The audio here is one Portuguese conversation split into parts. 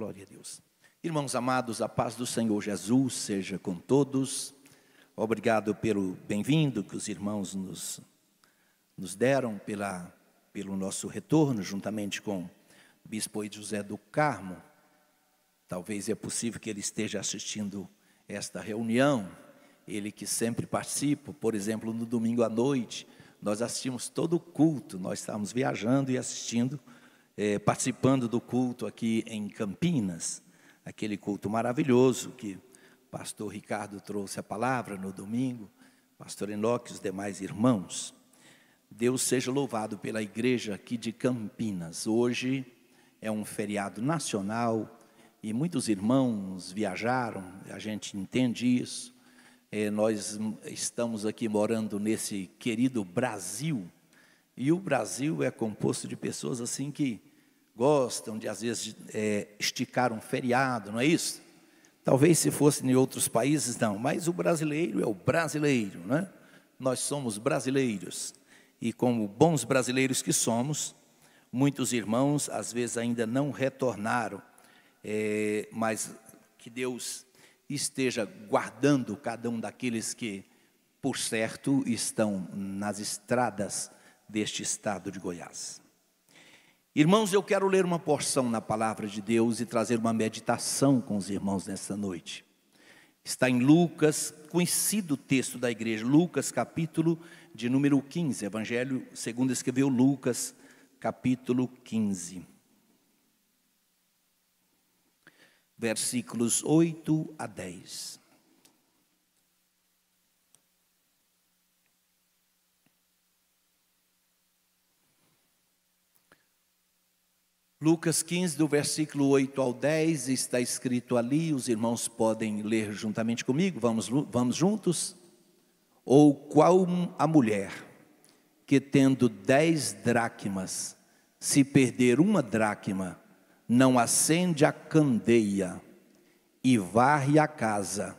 Glória a Deus. Irmãos amados, a paz do Senhor Jesus seja com todos. Obrigado pelo bem-vindo que os irmãos nos, nos deram pela, pelo nosso retorno, juntamente com o Bispo José do Carmo. Talvez é possível que ele esteja assistindo esta reunião, ele que sempre participa, por exemplo, no domingo à noite, nós assistimos todo o culto, nós estávamos viajando e assistindo é, participando do culto aqui em Campinas, aquele culto maravilhoso que o pastor Ricardo trouxe a palavra no domingo, pastor Enoque e os demais irmãos. Deus seja louvado pela igreja aqui de Campinas. Hoje é um feriado nacional e muitos irmãos viajaram, a gente entende isso. É, nós estamos aqui morando nesse querido Brasil e o Brasil é composto de pessoas assim que gostam de, às vezes, é, esticar um feriado, não é isso? Talvez se fosse em outros países, não, mas o brasileiro é o brasileiro, né? Nós somos brasileiros. E como bons brasileiros que somos, muitos irmãos às vezes ainda não retornaram, é, mas que Deus esteja guardando cada um daqueles que, por certo, estão nas estradas deste estado de Goiás. Irmãos, eu quero ler uma porção na palavra de Deus e trazer uma meditação com os irmãos nessa noite. Está em Lucas, conhecido texto da igreja, Lucas capítulo de número 15, Evangelho segundo escreveu Lucas, capítulo 15. Versículos 8 a 10. Lucas 15, do versículo 8 ao 10, está escrito ali, os irmãos podem ler juntamente comigo, vamos, vamos juntos? Ou qual a mulher que tendo dez dracmas, se perder uma dracma, não acende a candeia e varre a casa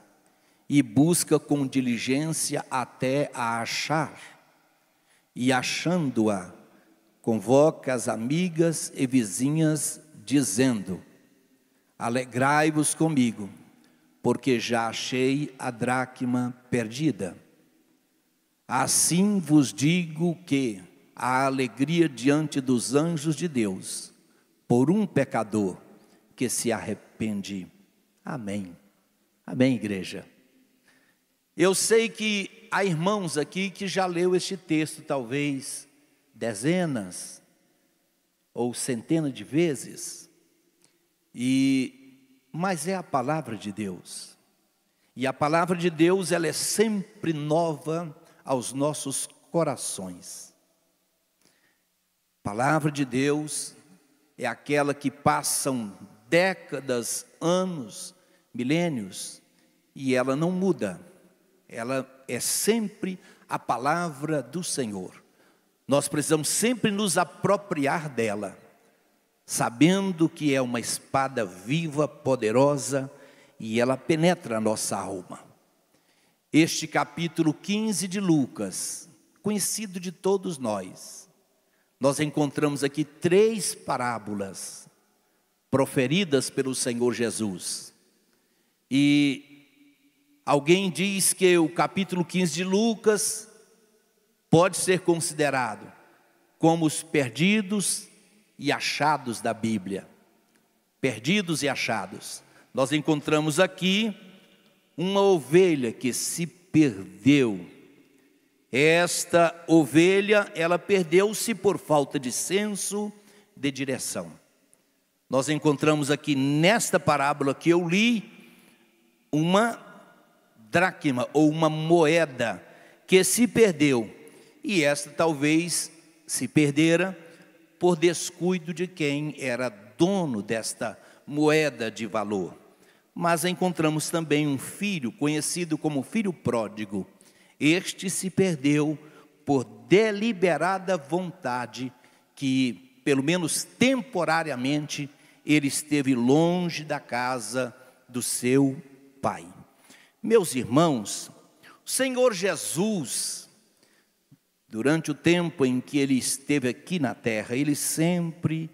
e busca com diligência até a achar, e achando-a, Convoca as amigas e vizinhas, dizendo: Alegrai-vos comigo, porque já achei a dracma perdida. Assim vos digo que a alegria diante dos anjos de Deus, por um pecador que se arrepende. Amém. Amém, igreja. Eu sei que há irmãos aqui que já leu este texto, talvez dezenas ou centenas de vezes. E mas é a palavra de Deus. E a palavra de Deus, ela é sempre nova aos nossos corações. A palavra de Deus é aquela que passam décadas, anos, milênios e ela não muda. Ela é sempre a palavra do Senhor. Nós precisamos sempre nos apropriar dela, sabendo que é uma espada viva, poderosa e ela penetra a nossa alma. Este capítulo 15 de Lucas, conhecido de todos nós, nós encontramos aqui três parábolas proferidas pelo Senhor Jesus. E alguém diz que o capítulo 15 de Lucas pode ser considerado como os perdidos e achados da Bíblia. Perdidos e achados. Nós encontramos aqui uma ovelha que se perdeu. Esta ovelha, ela perdeu-se por falta de senso de direção. Nós encontramos aqui nesta parábola que eu li uma dracma ou uma moeda que se perdeu e esta talvez se perdera por descuido de quem era dono desta moeda de valor. Mas encontramos também um filho conhecido como filho pródigo. Este se perdeu por deliberada vontade que, pelo menos temporariamente, ele esteve longe da casa do seu pai. Meus irmãos, o Senhor Jesus Durante o tempo em que ele esteve aqui na terra, ele sempre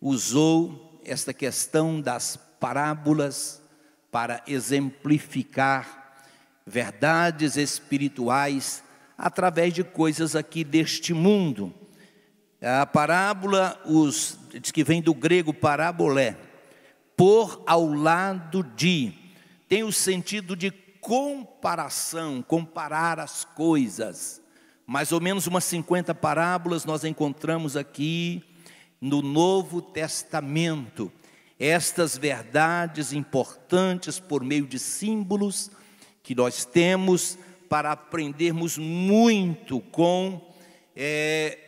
usou esta questão das parábolas para exemplificar verdades espirituais através de coisas aqui deste mundo. A parábola, os, diz que vem do grego parabolé, por ao lado de, tem o sentido de comparação, comparar as coisas mais ou menos umas 50 parábolas nós encontramos aqui no Novo Testamento. Estas verdades importantes por meio de símbolos que nós temos para aprendermos muito com é,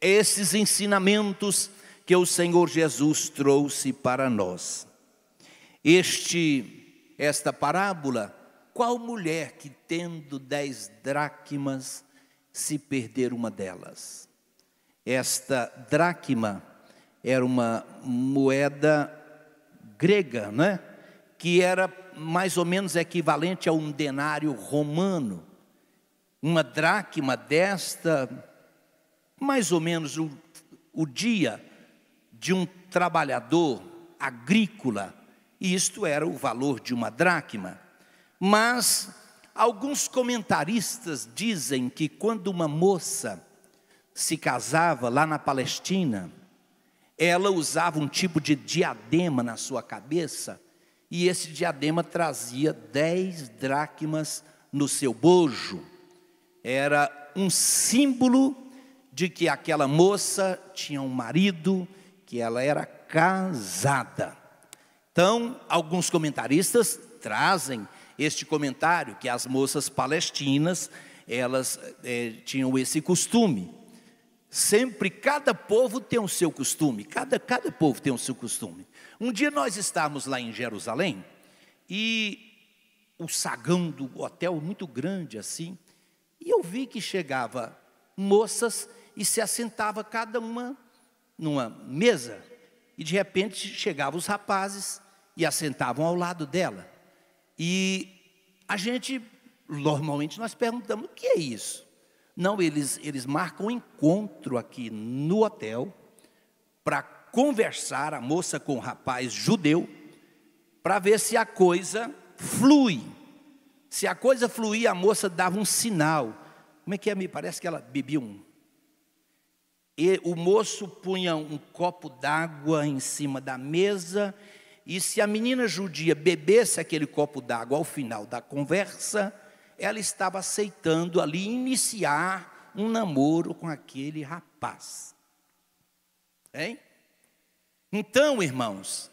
esses ensinamentos que o Senhor Jesus trouxe para nós. Este, esta parábola, qual mulher que tendo dez dracmas se perder uma delas. Esta dracma era uma moeda grega, né? que era mais ou menos equivalente a um denário romano. Uma dracma desta, mais ou menos o, o dia de um trabalhador agrícola, e isto era o valor de uma dracma. Mas Alguns comentaristas dizem que quando uma moça se casava lá na Palestina, ela usava um tipo de diadema na sua cabeça, e esse diadema trazia dez dracmas no seu bojo. Era um símbolo de que aquela moça tinha um marido, que ela era casada. Então, alguns comentaristas trazem este comentário, que as moças palestinas, elas é, tinham esse costume. Sempre, cada povo tem o seu costume, cada, cada povo tem o seu costume. Um dia nós estávamos lá em Jerusalém, e o sagão do hotel muito grande assim, e eu vi que chegava moças e se assentava cada uma numa mesa, e de repente chegavam os rapazes e assentavam ao lado dela. E a gente, normalmente, nós perguntamos o que é isso. Não, eles, eles marcam um encontro aqui no hotel para conversar a moça com o rapaz judeu para ver se a coisa flui. Se a coisa flui a moça dava um sinal. Como é que é? Me parece que ela bebia um. E o moço punha um copo d'água em cima da mesa e se a menina judia bebesse aquele copo d'água ao final da conversa, ela estava aceitando ali iniciar um namoro com aquele rapaz. Hein? Então, irmãos,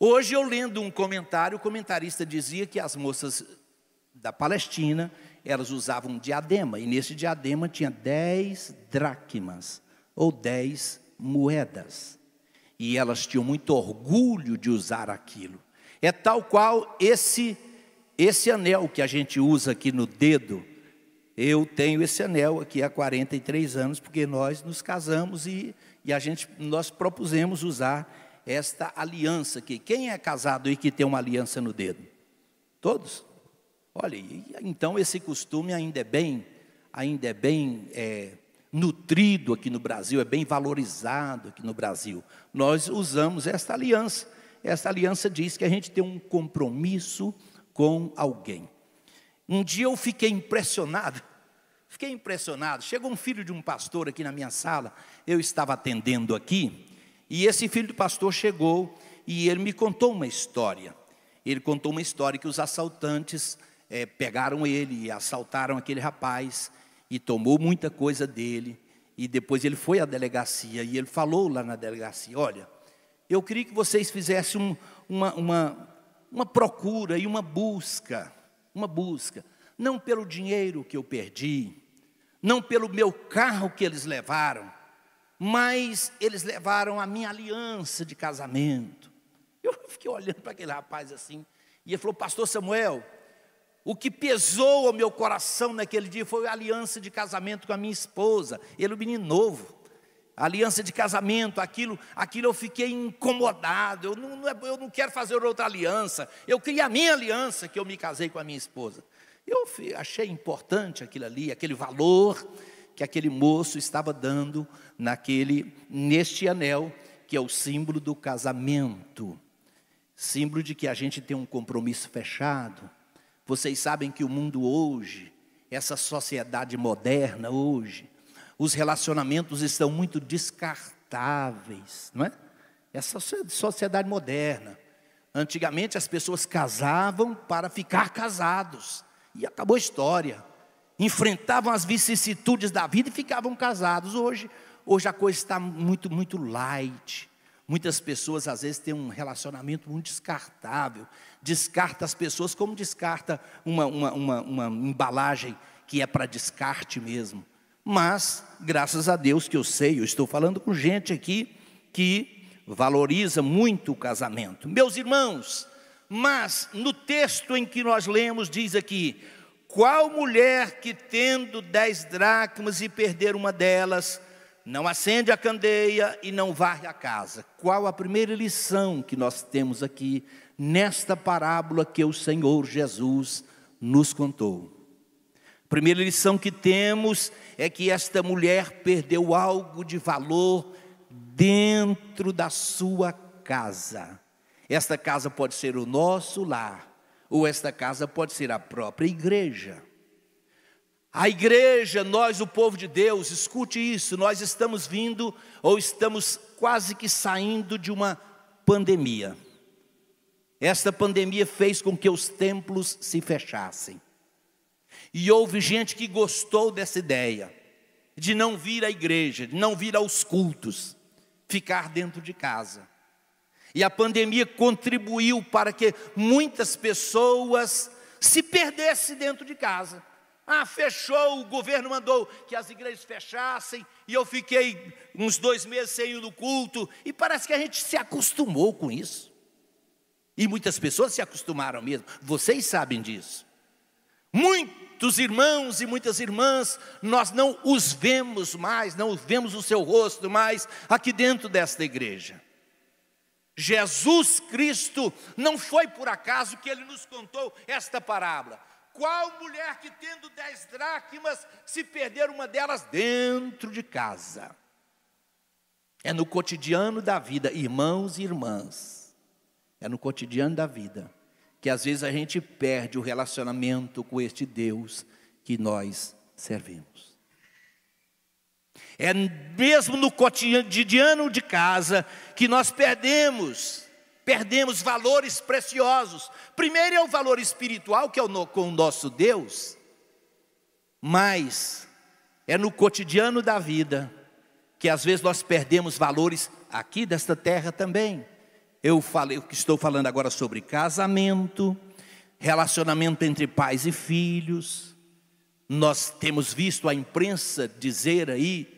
hoje eu lendo um comentário, o comentarista dizia que as moças da Palestina, elas usavam um diadema, e nesse diadema tinha dez dracmas, ou dez moedas e elas tinham muito orgulho de usar aquilo. É tal qual esse esse anel que a gente usa aqui no dedo. Eu tenho esse anel aqui há 43 anos porque nós nos casamos e, e a gente nós propusemos usar esta aliança aqui. Quem é casado e que tem uma aliança no dedo? Todos. Olha, então esse costume ainda é bem ainda é bem é, nutrido aqui no Brasil, é bem valorizado aqui no Brasil. Nós usamos esta aliança. Esta aliança diz que a gente tem um compromisso com alguém. Um dia eu fiquei impressionado, fiquei impressionado. Chegou um filho de um pastor aqui na minha sala, eu estava atendendo aqui, e esse filho do pastor chegou e ele me contou uma história. Ele contou uma história que os assaltantes é, pegaram ele e assaltaram aquele rapaz e tomou muita coisa dele. E depois ele foi à delegacia e ele falou lá na delegacia: Olha, eu queria que vocês fizessem um, uma, uma, uma procura e uma busca, uma busca, não pelo dinheiro que eu perdi, não pelo meu carro que eles levaram, mas eles levaram a minha aliança de casamento. Eu fiquei olhando para aquele rapaz assim, e ele falou: Pastor Samuel, o que pesou ao meu coração naquele dia foi a aliança de casamento com a minha esposa, ele, o é menino novo. A aliança de casamento, aquilo, aquilo eu fiquei incomodado. Eu não, é, eu não quero fazer outra aliança. Eu queria a minha aliança que eu me casei com a minha esposa. Eu achei importante aquilo ali, aquele valor que aquele moço estava dando naquele neste anel, que é o símbolo do casamento. Símbolo de que a gente tem um compromisso fechado, vocês sabem que o mundo hoje, essa sociedade moderna hoje, os relacionamentos estão muito descartáveis, não é? Essa sociedade moderna. Antigamente as pessoas casavam para ficar casados e acabou a história. Enfrentavam as vicissitudes da vida e ficavam casados. Hoje, hoje a coisa está muito, muito light. Muitas pessoas às vezes têm um relacionamento muito descartável descarta as pessoas como descarta uma, uma, uma, uma embalagem que é para descarte mesmo. Mas, graças a Deus que eu sei, eu estou falando com gente aqui que valoriza muito o casamento. Meus irmãos, mas no texto em que nós lemos, diz aqui: qual mulher que tendo dez dracmas e perder uma delas, não acende a candeia e não varre a casa? Qual a primeira lição que nós temos aqui nesta parábola que o Senhor Jesus nos contou. A primeira lição que temos é que esta mulher perdeu algo de valor dentro da sua casa. Esta casa pode ser o nosso lar, ou esta casa pode ser a própria igreja. A igreja, nós, o povo de Deus, escute isso, nós estamos vindo ou estamos quase que saindo de uma pandemia. Esta pandemia fez com que os templos se fechassem. E houve gente que gostou dessa ideia, de não vir à igreja, de não vir aos cultos, ficar dentro de casa. E a pandemia contribuiu para que muitas pessoas se perdessem dentro de casa. Ah, fechou, o governo mandou que as igrejas fechassem, e eu fiquei uns dois meses sem ir no culto, e parece que a gente se acostumou com isso. E muitas pessoas se acostumaram mesmo, vocês sabem disso. Muitos irmãos e muitas irmãs, nós não os vemos mais, não vemos o seu rosto mais aqui dentro desta igreja. Jesus Cristo, não foi por acaso que ele nos contou esta parábola. Qual mulher que tendo dez dracmas se perder uma delas dentro de casa? É no cotidiano da vida, irmãos e irmãs. É no cotidiano da vida que às vezes a gente perde o relacionamento com este Deus que nós servimos. É mesmo no cotidiano de casa que nós perdemos, perdemos valores preciosos. Primeiro é o valor espiritual, que é o, com o nosso Deus, mas é no cotidiano da vida que às vezes nós perdemos valores aqui desta terra também. Eu falei, que estou falando agora sobre casamento, relacionamento entre pais e filhos. Nós temos visto a imprensa dizer aí,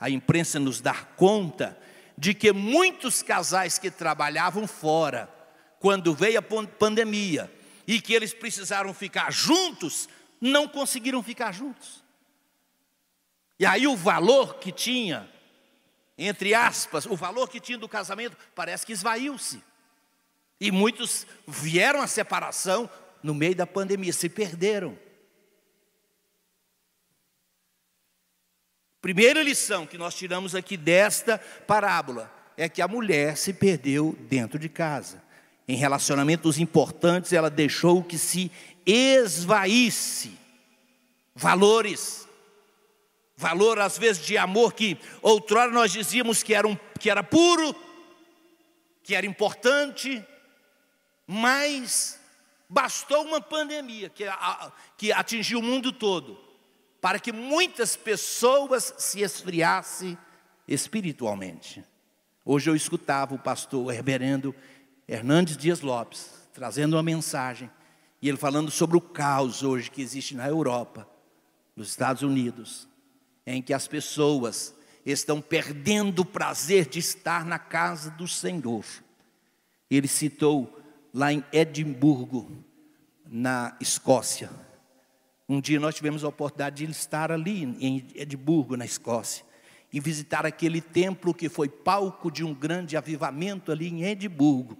a imprensa nos dar conta de que muitos casais que trabalhavam fora, quando veio a pandemia, e que eles precisaram ficar juntos, não conseguiram ficar juntos. E aí o valor que tinha entre aspas, o valor que tinha do casamento, parece que esvaiu-se. E muitos vieram à separação no meio da pandemia, se perderam. Primeira lição que nós tiramos aqui desta parábola é que a mulher se perdeu dentro de casa. Em relacionamentos importantes, ela deixou que se esvaísse valores, valor às vezes de amor que outrora nós dizíamos que era, um, que era puro, que era importante, mas bastou uma pandemia que, a, que atingiu o mundo todo para que muitas pessoas se esfriassem espiritualmente. Hoje eu escutava o pastor reverendo Hernandes Dias Lopes trazendo uma mensagem e ele falando sobre o caos hoje que existe na Europa, nos Estados Unidos, é em que as pessoas estão perdendo o prazer de estar na casa do Senhor. Ele citou lá em Edimburgo, na Escócia. Um dia nós tivemos a oportunidade de estar ali em Edimburgo, na Escócia, e visitar aquele templo que foi palco de um grande avivamento ali em Edimburgo.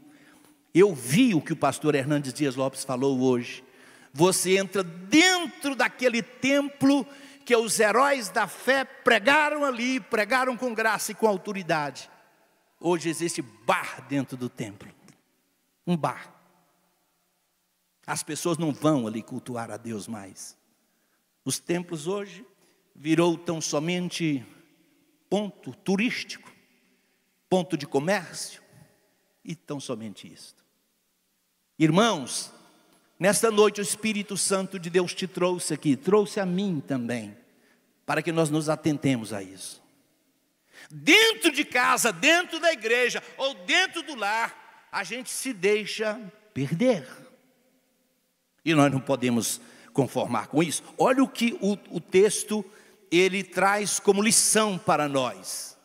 Eu vi o que o pastor Hernandes Dias Lopes falou hoje. Você entra dentro daquele templo que os heróis da fé pregaram ali, pregaram com graça e com autoridade. Hoje existe bar dentro do templo um bar. As pessoas não vão ali cultuar a Deus mais. Os templos hoje virou tão somente ponto turístico, ponto de comércio e tão somente isto. Irmãos, Nesta noite, o Espírito Santo de Deus te trouxe aqui, trouxe a mim também, para que nós nos atentemos a isso. Dentro de casa, dentro da igreja ou dentro do lar, a gente se deixa perder. E nós não podemos conformar com isso. Olha o que o, o texto ele traz como lição para nós.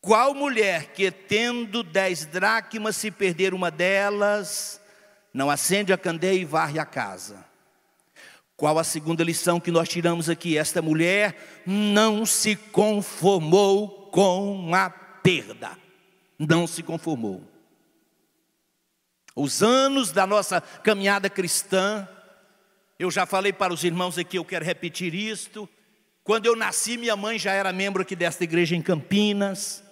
Qual mulher que, tendo dez dracmas, se perder uma delas, não acende a candeia e varre a casa. Qual a segunda lição que nós tiramos aqui? Esta mulher não se conformou com a perda. Não se conformou. Os anos da nossa caminhada cristã, eu já falei para os irmãos aqui, eu quero repetir isto. Quando eu nasci, minha mãe já era membro aqui desta igreja em Campinas.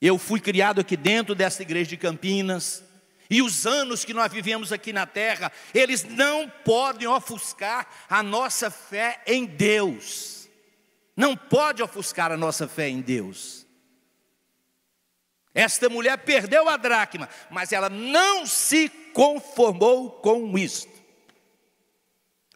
Eu fui criado aqui dentro desta igreja de Campinas e os anos que nós vivemos aqui na terra, eles não podem ofuscar a nossa fé em Deus. Não pode ofuscar a nossa fé em Deus. Esta mulher perdeu a dracma, mas ela não se conformou com isto.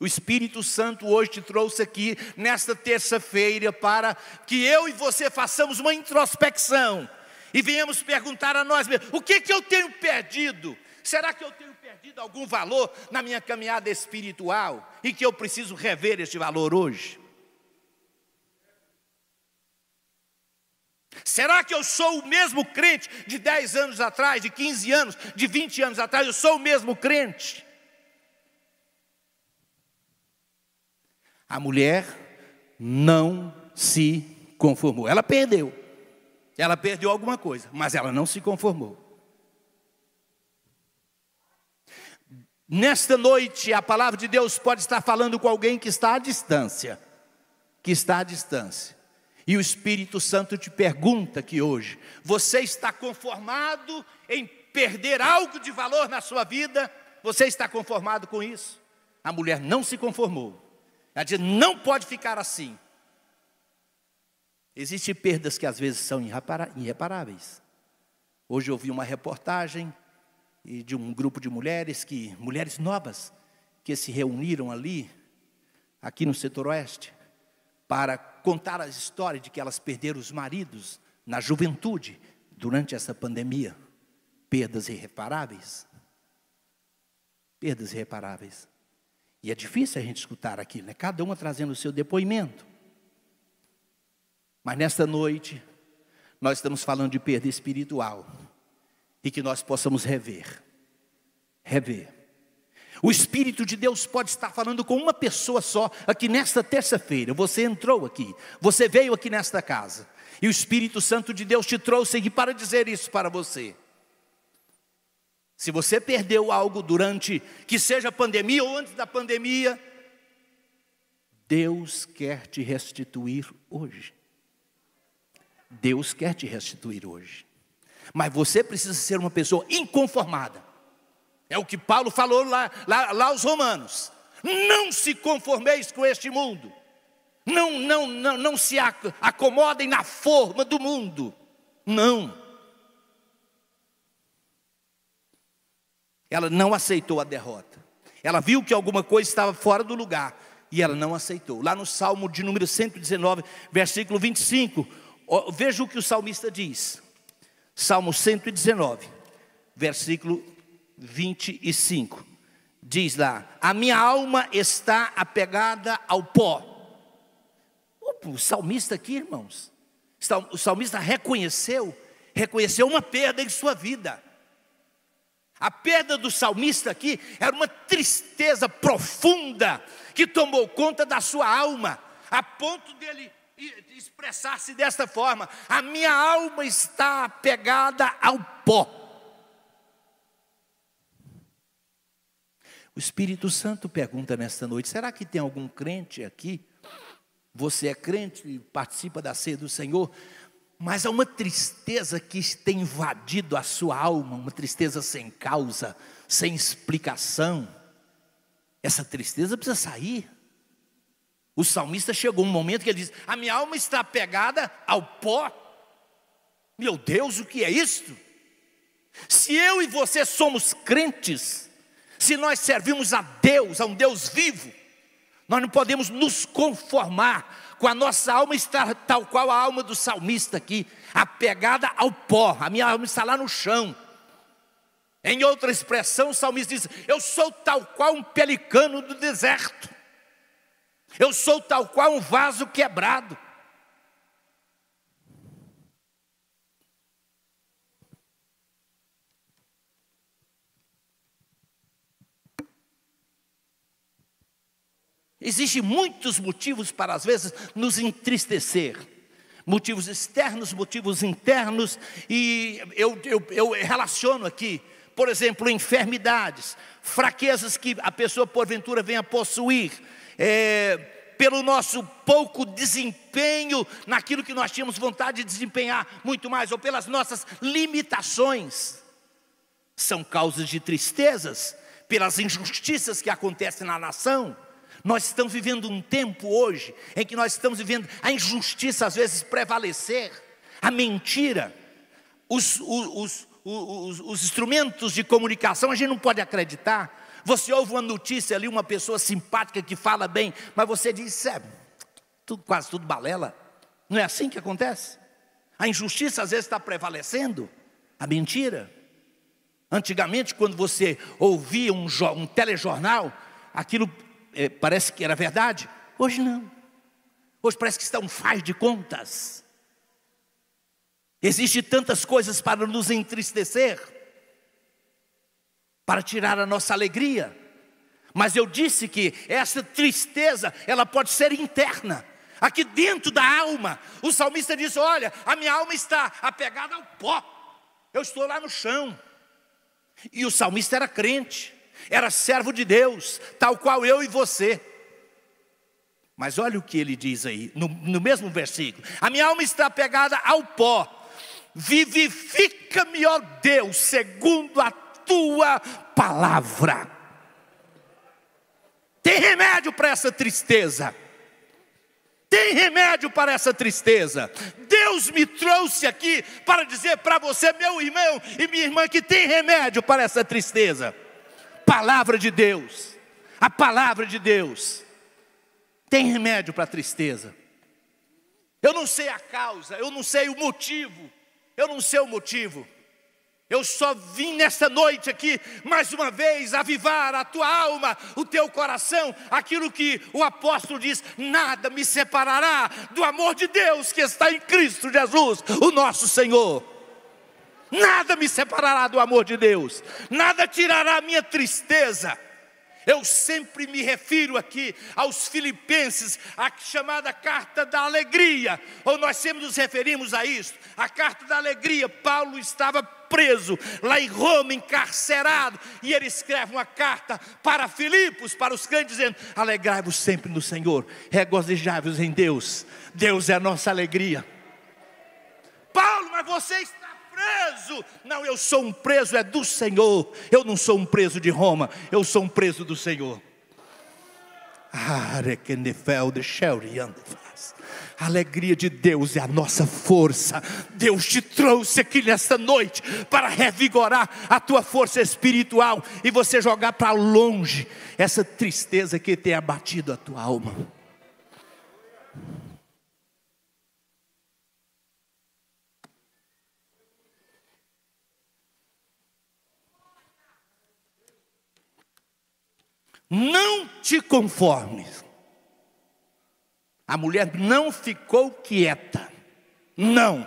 O Espírito Santo hoje te trouxe aqui, nesta terça-feira, para que eu e você façamos uma introspecção e venhamos perguntar a nós mesmos: o que, que eu tenho perdido? Será que eu tenho perdido algum valor na minha caminhada espiritual e que eu preciso rever este valor hoje? Será que eu sou o mesmo crente de 10 anos atrás, de 15 anos, de 20 anos atrás? Eu sou o mesmo crente? A mulher não se conformou, ela perdeu. Ela perdeu alguma coisa, mas ela não se conformou. Nesta noite, a palavra de Deus pode estar falando com alguém que está à distância. Que está à distância. E o Espírito Santo te pergunta que hoje: você está conformado em perder algo de valor na sua vida? Você está conformado com isso? A mulher não se conformou. Ela diz: não pode ficar assim. Existem perdas que às vezes são irreparáveis. Hoje eu vi uma reportagem de um grupo de mulheres que mulheres novas que se reuniram ali aqui no setor oeste para contar a história de que elas perderam os maridos na juventude durante essa pandemia, perdas irreparáveis. Perdas irreparáveis. E é difícil a gente escutar aquilo, né? Cada uma trazendo o seu depoimento. Mas nesta noite, nós estamos falando de perda espiritual e que nós possamos rever. Rever. O Espírito de Deus pode estar falando com uma pessoa só aqui nesta terça-feira. Você entrou aqui, você veio aqui nesta casa, e o Espírito Santo de Deus te trouxe aqui para dizer isso para você. Se você perdeu algo durante, que seja pandemia ou antes da pandemia, Deus quer te restituir hoje. Deus quer te restituir hoje. Mas você precisa ser uma pessoa inconformada. É o que Paulo falou lá, lá, lá aos Romanos. Não se conformeis com este mundo. Não, não, não, não se acomodem na forma do mundo. Não. Ela não aceitou a derrota. Ela viu que alguma coisa estava fora do lugar e ela não aceitou. Lá no Salmo de número 119, versículo 25, Veja o que o salmista diz. Salmo 119, versículo 25. Diz lá: A minha alma está apegada ao pó. o salmista aqui, irmãos, o salmista reconheceu, reconheceu uma perda em sua vida. A perda do salmista aqui era uma tristeza profunda que tomou conta da sua alma, a ponto dele expressar-se desta forma: a minha alma está apegada ao pó. O Espírito Santo pergunta nesta noite: será que tem algum crente aqui? Você é crente e participa da ceia do Senhor, mas há uma tristeza que tem invadido a sua alma, uma tristeza sem causa, sem explicação. Essa tristeza precisa sair. O salmista chegou um momento que ele diz: A minha alma está pegada ao pó. Meu Deus, o que é isto? Se eu e você somos crentes, se nós servimos a Deus, a um Deus vivo, nós não podemos nos conformar com a nossa alma estar tal qual a alma do salmista aqui, apegada ao pó, a minha alma está lá no chão. Em outra expressão, o salmista diz: Eu sou tal qual um pelicano do deserto. Eu sou tal qual um vaso quebrado. Existem muitos motivos para, às vezes, nos entristecer. Motivos externos, motivos internos, e eu, eu, eu relaciono aqui, por exemplo, enfermidades, fraquezas que a pessoa porventura venha possuir, é, pelo nosso pouco desempenho naquilo que nós tínhamos vontade de desempenhar muito mais, ou pelas nossas limitações, são causas de tristezas, pelas injustiças que acontecem na nação. Nós estamos vivendo um tempo hoje em que nós estamos vivendo a injustiça às vezes prevalecer, a mentira, os, os, os, os instrumentos de comunicação, a gente não pode acreditar você ouve uma notícia ali, uma pessoa simpática que fala bem, mas você diz, é, tudo, quase tudo balela. Não é assim que acontece? A injustiça às vezes está prevalecendo, a mentira. Antigamente, quando você ouvia um, um telejornal, aquilo é, parece que era verdade. Hoje não. Hoje parece que está um faz de contas. Existem tantas coisas para nos entristecer para tirar a nossa alegria. Mas eu disse que essa tristeza, ela pode ser interna, aqui dentro da alma. O salmista diz: Olha, a minha alma está apegada ao pó, eu estou lá no chão. E o salmista era crente, era servo de Deus, tal qual eu e você. Mas olha o que ele diz aí, no, no mesmo versículo: A minha alma está apegada ao pó, vivifica-me, ó Deus, segundo a tua palavra. Tem remédio para essa tristeza. Tem remédio para essa tristeza. Deus me trouxe aqui para dizer para você, meu irmão e minha irmã, que tem remédio para essa tristeza. Palavra de Deus. A palavra de Deus. Tem remédio para a tristeza. Eu não sei a causa, eu não sei o motivo. Eu não sei o motivo. Eu só vim nesta noite aqui, mais uma vez, avivar a tua alma, o teu coração, aquilo que o apóstolo diz: nada me separará do amor de Deus que está em Cristo Jesus, o nosso Senhor. Nada me separará do amor de Deus, nada tirará a minha tristeza eu sempre me refiro aqui aos Filipenses, a chamada carta da alegria, ou nós sempre nos referimos a isso, a carta da alegria. Paulo estava preso lá em Roma, encarcerado, e ele escreve uma carta para Filipos, para os crentes, dizendo: Alegrai-vos sempre no Senhor, regozijai-vos em Deus, Deus é a nossa alegria. Paulo, mas vocês preso. Não, eu sou um preso, é do Senhor. Eu não sou um preso de Roma, eu sou um preso do Senhor. A alegria de Deus é a nossa força. Deus te trouxe aqui nesta noite para revigorar a tua força espiritual e você jogar para longe essa tristeza que tem abatido a tua alma. Não te conformes. A mulher não ficou quieta. Não,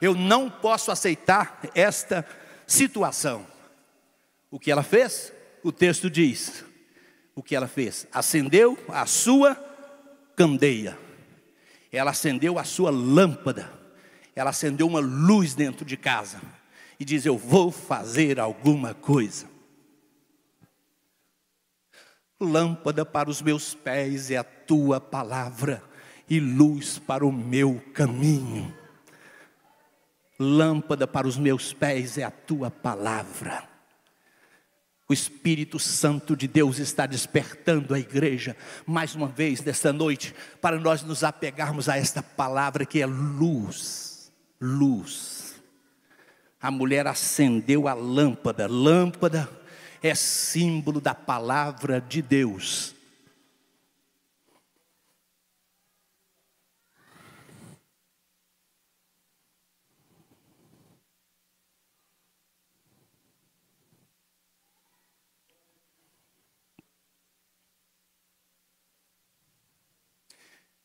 eu não posso aceitar esta situação. O que ela fez? O texto diz: o que ela fez? Acendeu a sua candeia, ela acendeu a sua lâmpada, ela acendeu uma luz dentro de casa e diz: Eu vou fazer alguma coisa lâmpada para os meus pés é a tua palavra e luz para o meu caminho. Lâmpada para os meus pés é a tua palavra. O Espírito Santo de Deus está despertando a igreja, mais uma vez nesta noite, para nós nos apegarmos a esta palavra que é luz. Luz. A mulher acendeu a lâmpada, lâmpada é símbolo da palavra de Deus.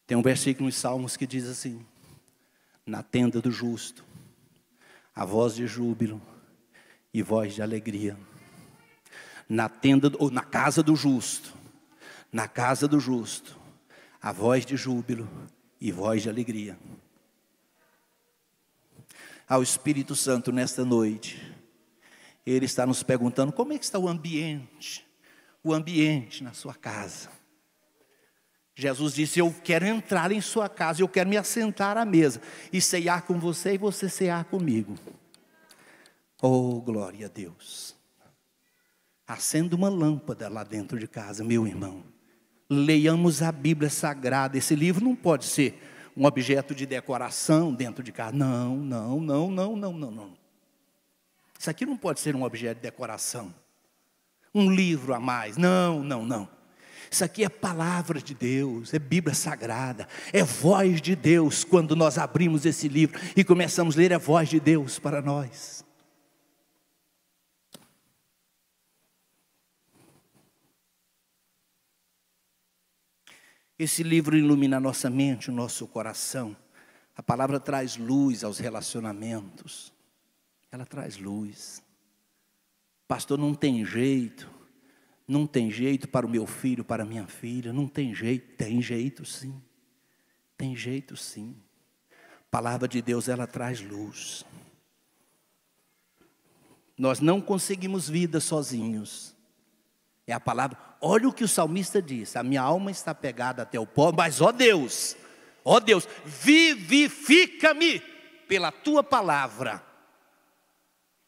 Tem um versículo nos Salmos que diz assim: Na tenda do justo, a voz de júbilo e voz de alegria na tenda ou na casa do justo, na casa do justo, a voz de júbilo e voz de alegria. Ao Espírito Santo nesta noite, ele está nos perguntando como é que está o ambiente, o ambiente na sua casa. Jesus disse: Eu quero entrar em sua casa, eu quero me assentar à mesa e ceiar com você e você cear comigo. Oh, glória a Deus. Acenda uma lâmpada lá dentro de casa, meu irmão. Leiamos a Bíblia Sagrada. Esse livro não pode ser um objeto de decoração dentro de casa. Não, não, não, não, não, não, não. Isso aqui não pode ser um objeto de decoração. Um livro a mais. Não, não, não. Isso aqui é palavra de Deus, é Bíblia Sagrada, é voz de Deus. Quando nós abrimos esse livro e começamos a ler, é voz de Deus para nós. Esse livro ilumina a nossa mente, o nosso coração. A palavra traz luz aos relacionamentos. Ela traz luz. Pastor, não tem jeito. Não tem jeito para o meu filho, para a minha filha. Não tem jeito. Tem jeito sim. Tem jeito sim. A palavra de Deus, ela traz luz. Nós não conseguimos vida sozinhos. É a palavra. Olha o que o salmista diz: a minha alma está pegada até o pó, mas ó Deus, ó Deus, vivifica-me pela tua palavra.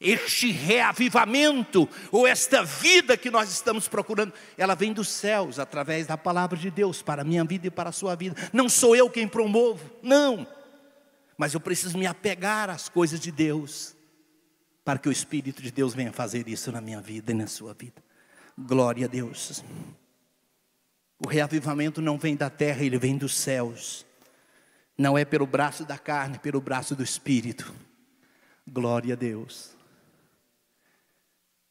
Este reavivamento, ou esta vida que nós estamos procurando, ela vem dos céus, através da palavra de Deus, para a minha vida e para a sua vida. Não sou eu quem promovo, não. Mas eu preciso me apegar às coisas de Deus, para que o Espírito de Deus venha fazer isso na minha vida e na sua vida. Glória a Deus. O reavivamento não vem da terra, ele vem dos céus. Não é pelo braço da carne, é pelo braço do espírito. Glória a Deus.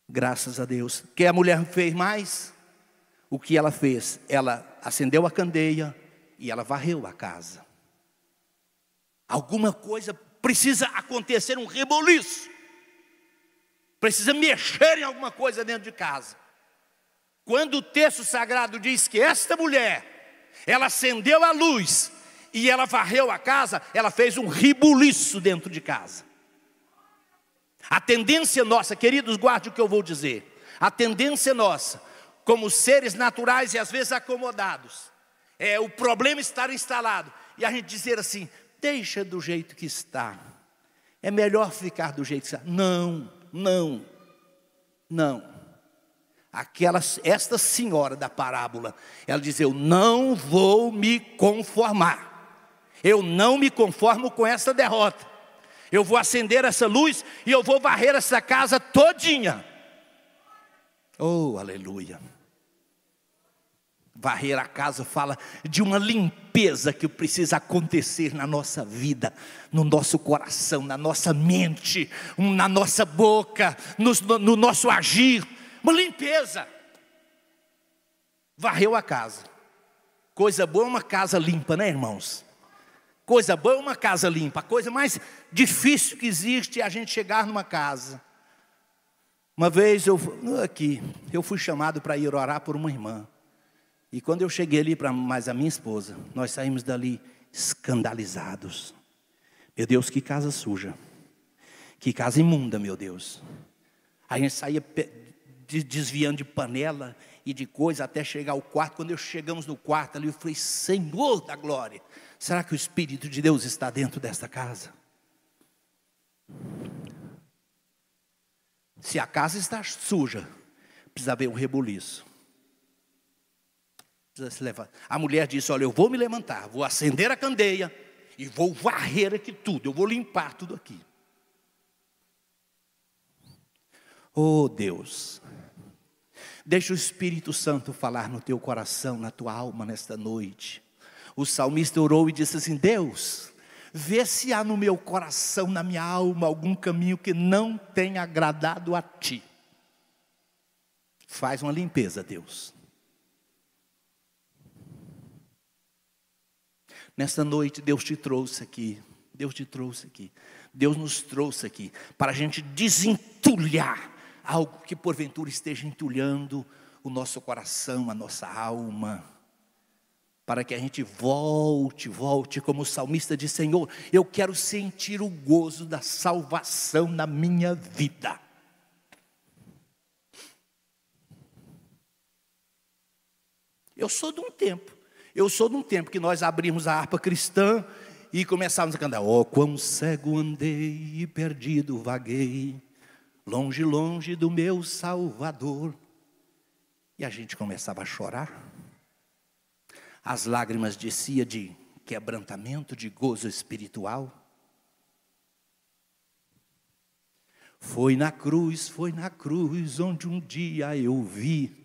Graças a Deus. O que a mulher fez mais? O que ela fez? Ela acendeu a candeia e ela varreu a casa. Alguma coisa precisa acontecer, um reboliço. Precisa mexer em alguma coisa dentro de casa. Quando o texto sagrado diz que esta mulher, ela acendeu a luz e ela varreu a casa, ela fez um ribuliço dentro de casa. A tendência nossa, queridos, guarde o que eu vou dizer. A tendência nossa, como seres naturais e às vezes acomodados, é o problema estar instalado e a gente dizer assim: deixa do jeito que está. É melhor ficar do jeito que está. Não, não, não. Aquela, esta senhora da parábola, ela diz: Eu não vou me conformar, eu não me conformo com essa derrota, eu vou acender essa luz e eu vou varrer essa casa todinha. Oh, aleluia! Varrer a casa fala de uma limpeza que precisa acontecer na nossa vida, no nosso coração, na nossa mente, na nossa boca, no, no nosso agir uma limpeza. Varreu a casa. Coisa boa é uma casa limpa, né, irmãos? Coisa boa é uma casa limpa. A coisa mais difícil que existe é a gente chegar numa casa. Uma vez eu aqui, eu fui chamado para ir orar por uma irmã. E quando eu cheguei ali para mais a minha esposa, nós saímos dali escandalizados. Meu Deus, que casa suja. Que casa imunda, meu Deus. A gente saía desviando de panela e de coisa até chegar ao quarto. Quando eu chegamos no quarto ali, eu falei: Senhor da glória, será que o Espírito de Deus está dentro desta casa? Se a casa está suja, precisa haver um rebuliço. Precisa se levantar. A mulher disse: Olha, eu vou me levantar, vou acender a candeia e vou varrer aqui tudo, eu vou limpar tudo aqui. Oh Deus, Deixa o Espírito Santo falar no teu coração, na tua alma nesta noite. O salmista orou e disse assim: Deus, vê se há no meu coração, na minha alma, algum caminho que não tenha agradado a ti. Faz uma limpeza, Deus. Nesta noite, Deus te trouxe aqui. Deus te trouxe aqui. Deus nos trouxe aqui para a gente desentulhar algo que porventura esteja entulhando o nosso coração, a nossa alma, para que a gente volte, volte, como o salmista diz: Senhor, eu quero sentir o gozo da salvação na minha vida. Eu sou de um tempo, eu sou de um tempo que nós abrimos a harpa cristã e começávamos a cantar: Oh, quão cego andei e perdido vaguei longe, longe do meu Salvador. E a gente começava a chorar. As lágrimas descia de quebrantamento, de gozo espiritual. Foi na cruz, foi na cruz onde um dia eu vi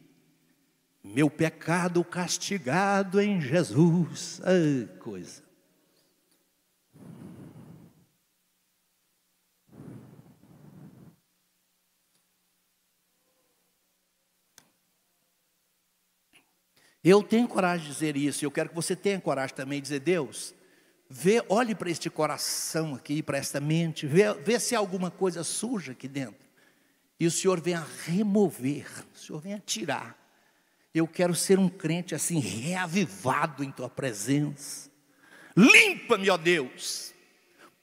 meu pecado castigado em Jesus. Ai, ah, coisa. Eu tenho coragem de dizer isso, e eu quero que você tenha coragem também de dizer, Deus, vê, olhe para este coração aqui, para esta mente, vê, vê se há alguma coisa suja aqui dentro. E o Senhor vem a remover, o Senhor vem a tirar. Eu quero ser um crente assim, reavivado em Tua presença. Limpa-me, ó Deus.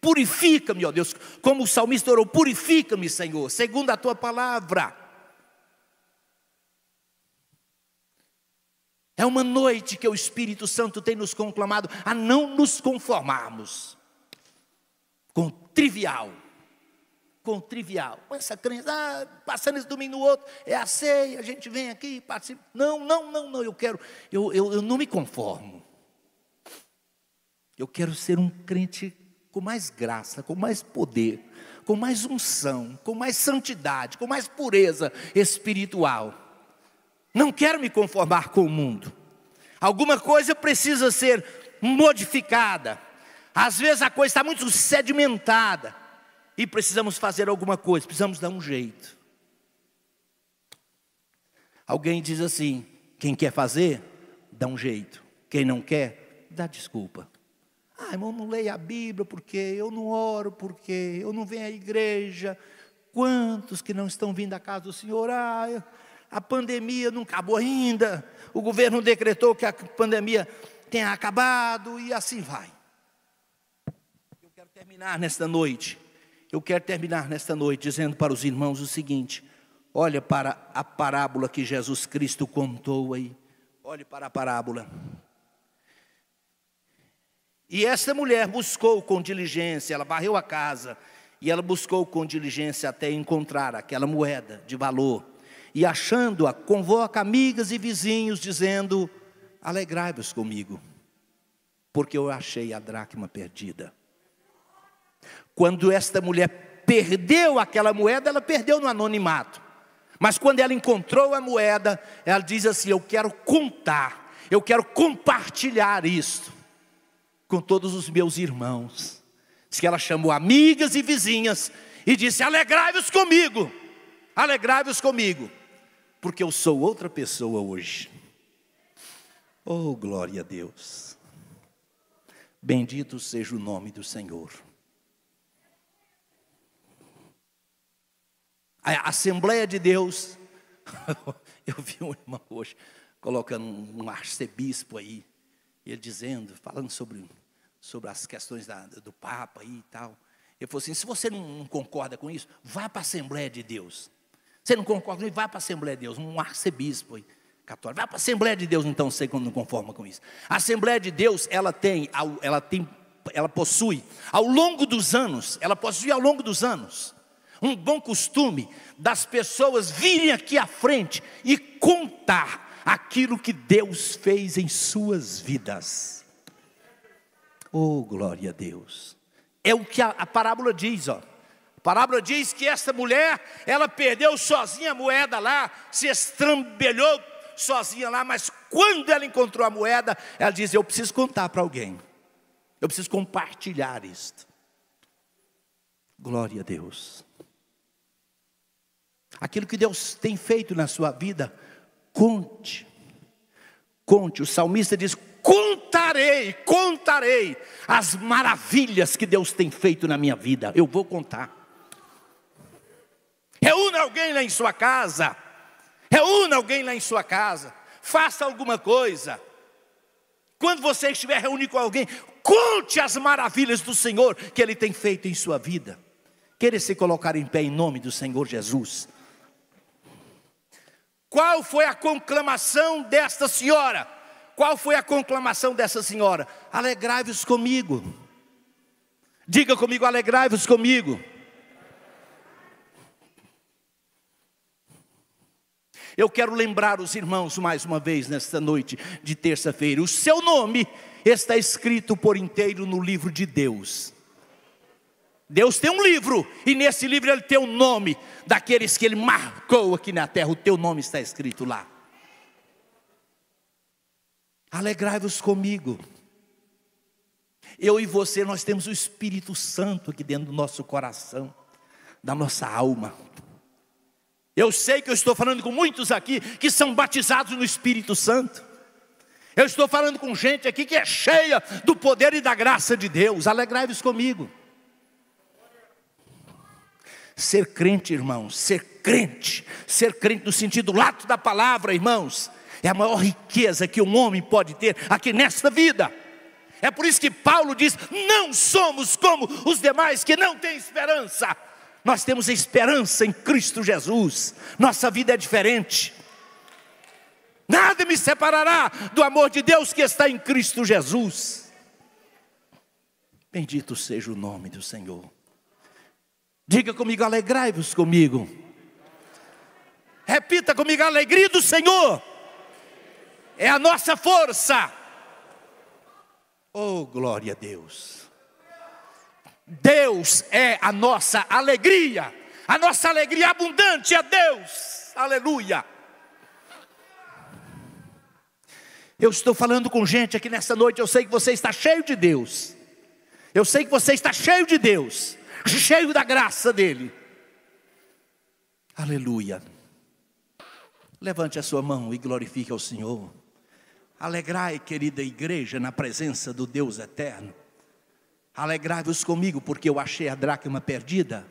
Purifica-me, ó Deus. Como o salmista orou, purifica-me, Senhor, segundo a Tua palavra. É uma noite que o Espírito Santo tem nos conclamado a não nos conformarmos com o trivial. Com o trivial. Com essa crença, ah, passando esse domingo no outro, é a ceia, a gente vem aqui, participa. Não, não, não, não, eu quero, eu, eu, eu não me conformo. Eu quero ser um crente com mais graça, com mais poder, com mais unção, com mais santidade, com mais pureza espiritual. Não quero me conformar com o mundo. Alguma coisa precisa ser modificada. Às vezes a coisa está muito sedimentada e precisamos fazer alguma coisa, precisamos dar um jeito. Alguém diz assim: quem quer fazer, dá um jeito. Quem não quer, dá desculpa. Ah, irmão, não leio a Bíblia porque eu não oro, porque eu não venho à igreja. Quantos que não estão vindo à casa do Senhor? Ah, eu a pandemia não acabou ainda, o governo decretou que a pandemia tenha acabado e assim vai. Eu quero terminar nesta noite, eu quero terminar nesta noite dizendo para os irmãos o seguinte: olha para a parábola que Jesus Cristo contou aí, olhe para a parábola. E esta mulher buscou com diligência, ela varreu a casa, e ela buscou com diligência até encontrar aquela moeda de valor e achando-a, convoca amigas e vizinhos, dizendo: Alegrai-vos comigo, porque eu achei a dracma perdida. Quando esta mulher perdeu aquela moeda, ela perdeu no anonimato. Mas quando ela encontrou a moeda, ela diz assim: Eu quero contar, eu quero compartilhar isto com todos os meus irmãos. Diz que ela chamou amigas e vizinhas e disse: Alegrai-vos comigo, alegrai-vos comigo porque eu sou outra pessoa hoje. Oh, glória a Deus. Bendito seja o nome do Senhor. A Assembleia de Deus, eu vi um irmão hoje colocando um arcebispo aí, ele dizendo, falando sobre, sobre as questões da, do Papa aí e tal. Ele falou assim: se você não concorda com isso, vá para a Assembleia de Deus. Você não concorda comigo? Vai para a Assembleia de Deus, um arcebispo aí, católico. Vai para a Assembleia de Deus, então, sei quando não conforma com isso. A Assembleia de Deus, ela tem, ela tem, ela possui, ao longo dos anos, ela possui ao longo dos anos, um bom costume das pessoas virem aqui à frente e contar aquilo que Deus fez em suas vidas. Oh, glória a Deus. É o que a, a parábola diz, ó. A parábola diz que essa mulher, ela perdeu sozinha a moeda lá, se estrambelhou sozinha lá, mas quando ela encontrou a moeda, ela diz: Eu preciso contar para alguém, eu preciso compartilhar isto. Glória a Deus. Aquilo que Deus tem feito na sua vida, conte. Conte, o salmista diz: contarei, contarei as maravilhas que Deus tem feito na minha vida. Eu vou contar. Reúna alguém lá em sua casa. Reúna alguém lá em sua casa. Faça alguma coisa. Quando você estiver reunido com alguém, conte as maravilhas do Senhor que Ele tem feito em sua vida. Querer se colocar em pé em nome do Senhor Jesus. Qual foi a conclamação desta senhora? Qual foi a conclamação dessa senhora? Alegrai-vos comigo. Diga comigo, alegrai-vos comigo. Eu quero lembrar os irmãos mais uma vez nesta noite de terça-feira: o seu nome está escrito por inteiro no livro de Deus. Deus tem um livro, e nesse livro ele tem o um nome daqueles que ele marcou aqui na terra, o teu nome está escrito lá. Alegrai-vos comigo. Eu e você, nós temos o Espírito Santo aqui dentro do nosso coração, da nossa alma. Eu sei que eu estou falando com muitos aqui que são batizados no Espírito Santo. Eu estou falando com gente aqui que é cheia do poder e da graça de Deus. Alegrai-vos comigo. Ser crente, irmãos, ser crente, ser crente no sentido lato da palavra, irmãos, é a maior riqueza que um homem pode ter aqui nesta vida. É por isso que Paulo diz: não somos como os demais que não têm esperança nós temos esperança em Cristo Jesus, nossa vida é diferente. Nada me separará do amor de Deus que está em Cristo Jesus. Bendito seja o nome do Senhor. Diga comigo, alegrai-vos comigo. Repita comigo, a alegria do Senhor é a nossa força. Oh, glória a Deus. Deus é a nossa alegria, a nossa alegria abundante é Deus, aleluia. Eu estou falando com gente aqui nessa noite, eu sei que você está cheio de Deus, eu sei que você está cheio de Deus, cheio da graça dEle, aleluia. Levante a sua mão e glorifique ao Senhor. Alegrai, querida igreja, na presença do Deus eterno. Alegrai-vos comigo, porque eu achei a dracma perdida.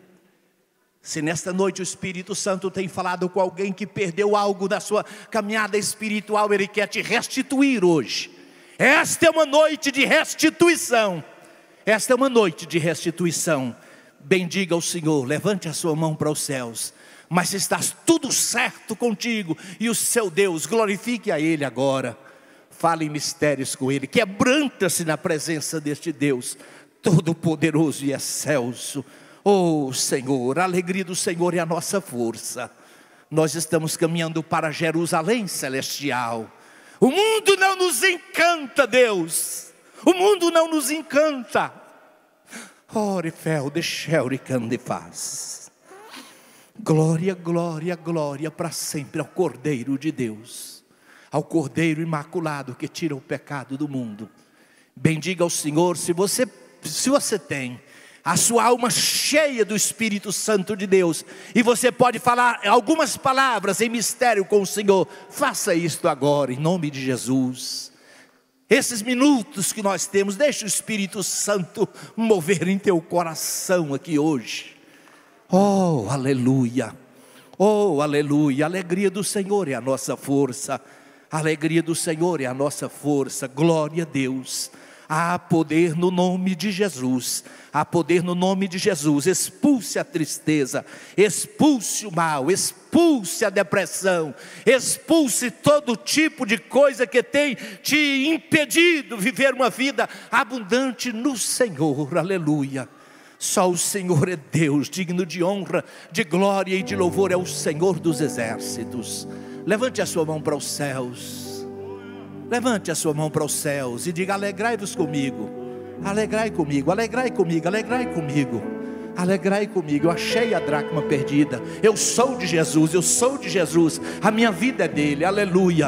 Se nesta noite o Espírito Santo tem falado com alguém que perdeu algo da sua caminhada espiritual, ele quer te restituir hoje. Esta é uma noite de restituição. Esta é uma noite de restituição. Bendiga o Senhor, levante a sua mão para os céus. Mas se está tudo certo contigo e o seu Deus, glorifique a Ele agora. Fale mistérios com Ele, quebranta-se na presença deste Deus todo-poderoso e excelso. Oh Senhor, a alegria do Senhor é a nossa força. Nós estamos caminhando para Jerusalém celestial. O mundo não nos encanta, Deus. O mundo não nos encanta. Ore fel de de paz. Glória, glória, glória para sempre ao Cordeiro de Deus, ao Cordeiro imaculado que tira o pecado do mundo. Bendiga o Senhor se você se você tem a sua alma cheia do Espírito Santo de Deus, e você pode falar algumas palavras em mistério com o Senhor, faça isto agora, em nome de Jesus. Esses minutos que nós temos, deixa o Espírito Santo mover em teu coração aqui hoje. Oh, aleluia! Oh, aleluia! A alegria do Senhor é a nossa força. A alegria do Senhor é a nossa força. Glória a Deus. Há poder no nome de Jesus. Há poder no nome de Jesus. Expulse a tristeza, expulse o mal, expulse a depressão, expulse todo tipo de coisa que tem te impedido viver uma vida abundante no Senhor. Aleluia. Só o Senhor é Deus, digno de honra, de glória e de louvor, é o Senhor dos exércitos. Levante a sua mão para os céus. Levante a sua mão para os céus e diga: Alegrai-vos comigo, alegrai comigo, alegrai comigo, alegrai comigo. Alegrai comigo, eu achei a dracma perdida. Eu sou de Jesus, eu sou de Jesus. A minha vida é dele. Aleluia.